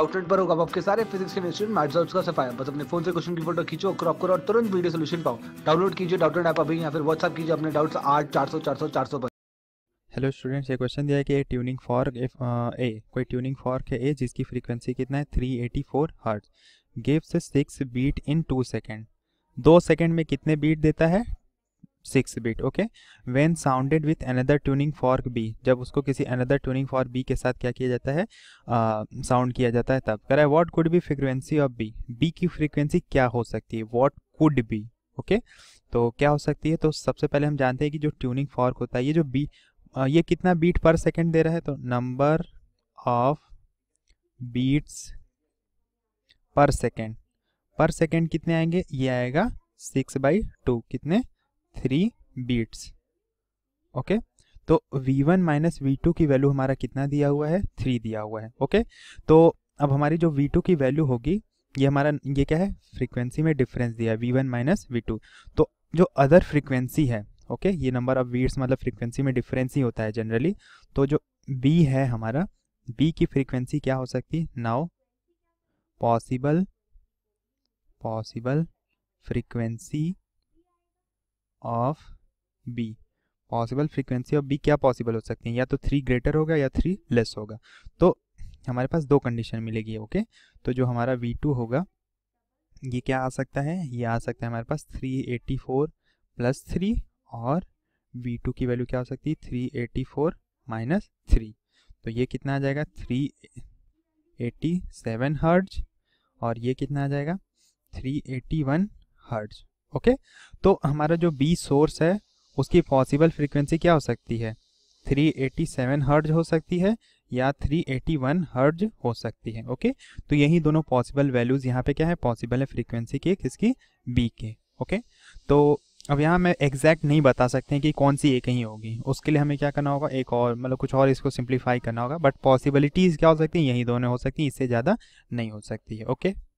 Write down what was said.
outlet पर होगा आपके सारे फिजिक्स केमिस्ट्री मैथ्स और उसका सफाया बस अपने फोन से क्वेश्चन की फोटो खींचो क्रॉप करो और तुरंत वीडियो सोल्यूशन पाओ डाउनलोड कीजिए डाउटलेट ऐप अभी या फिर व्हाट्सअप कीजिए अपने डाउट्स आठ चार सौ चार सौ चार सौ पर हेलो स्टूडेंट्स ये क्वेश्चन दिया है कि ट्यूनिंग फॉर्क इफ ए कोई ट्यूनिंग फॉर्क है ए जिसकी फ्रीक्वेंसी कितना है 384 eighty four hertz gives six beat in two second दो सेकेंड में कितने बीट देता है six beat okay when sounded with another tuning fork B जब उसको किसी अनदर ट्यूनिंग फॉर्क बी के साथ क्या किया जाता है साउंड uh, किया जाता है तब करा what could be frequency of B B की फ्रिक्वेंसी क्या हो सकती है वॉट कुड बी ओके तो क्या हो सकती है तो सबसे पहले हम जानते हैं कि जो ट्यूनिंग फॉर्क होता है ये जो बी uh, ये कितना बीट पर सेकेंड दे रहा है तो number of beats per second per second कितने आएंगे ये आएगा सिक्स बाई टू कितने थ्री बीट्स ओके तो v1 वन माइनस वी की वैल्यू हमारा कितना दिया हुआ है थ्री दिया हुआ है ओके तो अब हमारी जो v2 की वैल्यू होगी ये हमारा ये क्या है फ्रीक्वेंसी में डिफरेंस दिया है V one minus V two तो जो अदर फ्रीक्वेंसी है ओके ये नंबर ऑफ वीट्स मतलब फ्रीक्वेंसी में डिफरेंस ही होता है जनरली तो जो बी है हमारा बी की फ्रीक्वेंसी क्या हो सकती now possible possible frequency of B possible frequency of B क्या पॉसिबल हो सकती है या तो थ्री ग्रेटर होगा या थ्री लेस होगा तो हमारे पास दो कंडीशन मिलेगी ओके तो जो हमारा वी टू होगा ये क्या आ सकता है ये आ सकता है हमारे पास three eighty four plus three और वी टू की वैल्यू क्या हो सकती है three eighty four minus three तो ये कितना आ जाएगा थ्री एटी सेवन हर्ज और ये कितना आ जाएगा three eighty one hertz okay तो हमारा जो बी सोर्स है उसकी पॉसिबल फ्रीक्वेंसी क्या हो सकती है 387 हर्ज हो सकती है या 381 हर्ज हो सकती है ओके तो यही दोनों पॉसिबल वैल्यूज़ यहाँ पे क्या है पॉसिबल है फ्रीक्वेंसी के किसकी बी के ओके तो अब यहाँ मैं एग्जैक्ट नहीं बता सकते हैं कि कौन सी एक ही होगी उसके लिए हमें क्या करना होगा एक और मतलब कुछ और इसको सिंप्लीफाई करना होगा बट पॉसिबिलिटीज़ क्या हो सकती हैं यही दोनों हो सकती हैं इससे ज़्यादा नहीं हो सकती है ओके